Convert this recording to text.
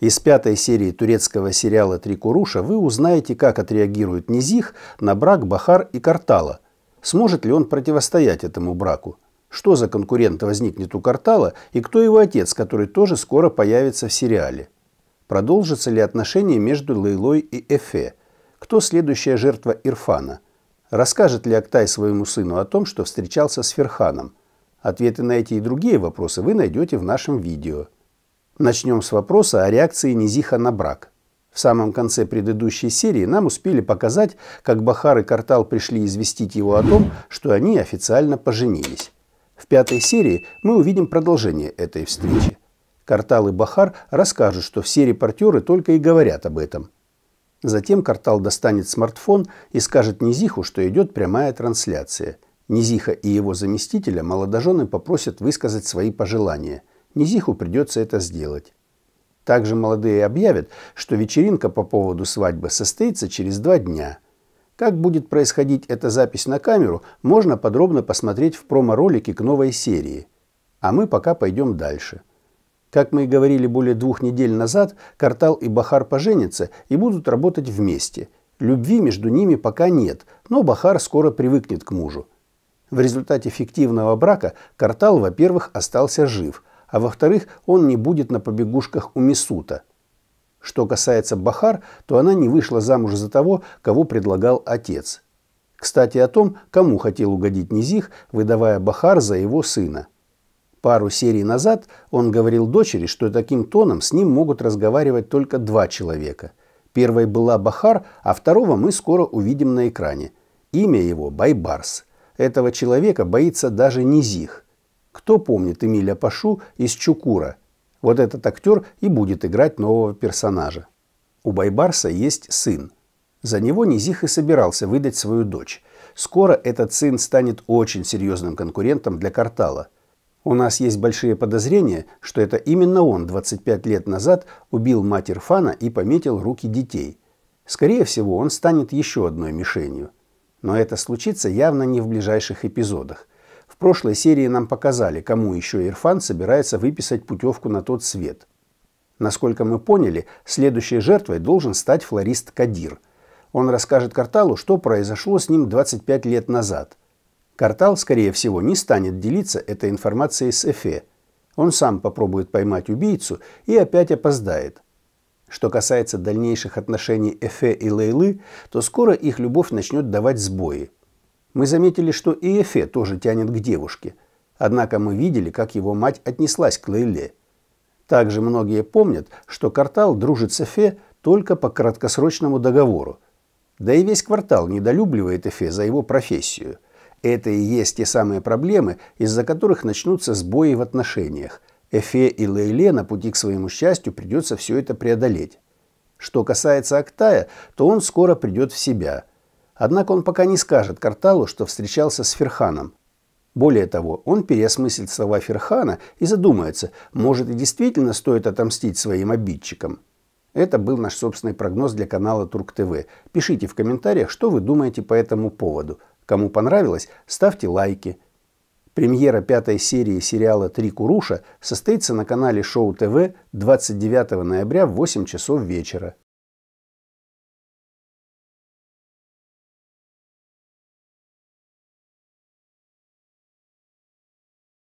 Из пятой серии турецкого сериала «Три Куруша» вы узнаете, как отреагирует Низих на брак Бахар и Картала. Сможет ли он противостоять этому браку? Что за конкурент возникнет у Картала и кто его отец, который тоже скоро появится в сериале? Продолжится ли отношение между Лейлой и Эфе? Кто следующая жертва Ирфана? Расскажет ли Актай своему сыну о том, что встречался с Ферханом? Ответы на эти и другие вопросы вы найдете в нашем видео. Начнем с вопроса о реакции Низиха на брак. В самом конце предыдущей серии нам успели показать, как Бахар и Картал пришли известить его о том, что они официально поженились. В пятой серии мы увидим продолжение этой встречи. Картал и Бахар расскажут, что все репортеры только и говорят об этом. Затем Картал достанет смартфон и скажет Низиху, что идет прямая трансляция. Низиха и его заместителя молодожены попросят высказать свои пожелания. Низиху придется это сделать. Также молодые объявят, что вечеринка по поводу свадьбы состоится через два дня. Как будет происходить эта запись на камеру, можно подробно посмотреть в промо-ролике к новой серии. А мы пока пойдем дальше. Как мы и говорили более двух недель назад, Картал и Бахар поженятся и будут работать вместе. Любви между ними пока нет, но Бахар скоро привыкнет к мужу. В результате фиктивного брака Картал, во-первых, остался жив, а во-вторых, он не будет на побегушках у Мисута. Что касается Бахар, то она не вышла замуж за того, кого предлагал отец. Кстати, о том, кому хотел угодить Низих, выдавая Бахар за его сына. Пару серий назад он говорил дочери, что таким тоном с ним могут разговаривать только два человека. Первой была Бахар, а второго мы скоро увидим на экране. Имя его Байбарс. Этого человека боится даже Низих. Кто помнит Эмиля Пашу из «Чукура»? Вот этот актер и будет играть нового персонажа. У Байбарса есть сын. За него Низих и собирался выдать свою дочь. Скоро этот сын станет очень серьезным конкурентом для Картала. У нас есть большие подозрения, что это именно он 25 лет назад убил мать Ирфана и пометил руки детей. Скорее всего, он станет еще одной мишенью. Но это случится явно не в ближайших эпизодах прошлой серии нам показали, кому еще Ирфан собирается выписать путевку на тот свет. Насколько мы поняли, следующей жертвой должен стать флорист Кадир. Он расскажет Карталу, что произошло с ним 25 лет назад. Картал, скорее всего, не станет делиться этой информацией с Эфе. Он сам попробует поймать убийцу и опять опоздает – что касается дальнейших отношений Эфе и Лейлы, то скоро их любовь начнет давать сбои. Мы заметили, что и Эфе тоже тянет к девушке, однако мы видели, как его мать отнеслась к Лейле. Также многие помнят, что квартал дружит с Эфе только по краткосрочному договору. Да и весь квартал недолюбливает Эфе за его профессию. Это и есть те самые проблемы, из-за которых начнутся сбои в отношениях. Эфе и Лейле на пути к своему счастью придется все это преодолеть. Что касается Актая, то он скоро придет в себя. Однако он пока не скажет Карталу, что встречался с Ферханом. Более того, он переосмыслит слова Ферхана и задумается, может и действительно стоит отомстить своим обидчикам. Это был наш собственный прогноз для канала Турк ТВ. Пишите в комментариях, что вы думаете по этому поводу. Кому понравилось, ставьте лайки. Премьера пятой серии сериала «Три Куруша» состоится на канале Шоу ТВ 29 ноября в 8 часов вечера.